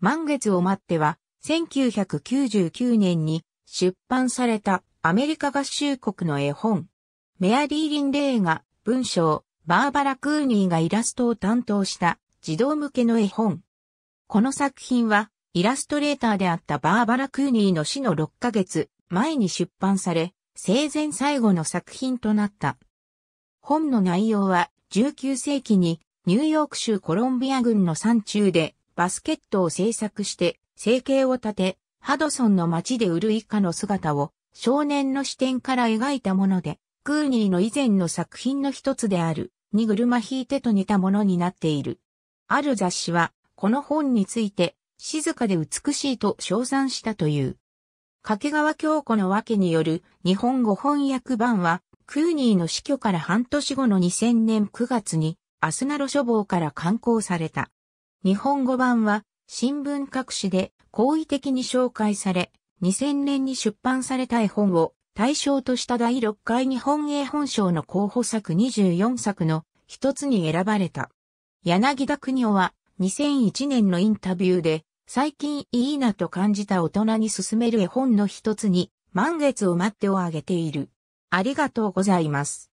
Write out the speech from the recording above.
満月を待っては、1999年に出版されたアメリカ合衆国の絵本。メアリー・リンレイが文章、バーバラ・クーニーがイラストを担当した児童向けの絵本。この作品はイラストレーターであったバーバラ・クーニーの死の6ヶ月前に出版され、生前最後の作品となった。本の内容は19世紀にニューヨーク州コロンビア軍の山中でバスケットを制作して生計を立て、ハドソンの街で売る以下の姿を少年の視点から描いたもので、クーニーの以前の作品の一つである、に車引いてと似たものになっている。ある雑誌は、この本について、静かで美しいと称賛したという。掛川京子の訳による日本語翻訳版は、クーニーの死去から半年後の2000年9月に、アスナロ書房から刊行された。日本語版は新聞各紙で好意的に紹介され、2000年に出版された絵本を対象とした第6回日本絵本賞の候補作24作の一つに選ばれた。柳田国夫は2001年のインタビューで最近いいなと感じた大人に勧める絵本の一つに満月を待ってを挙げている。ありがとうございます。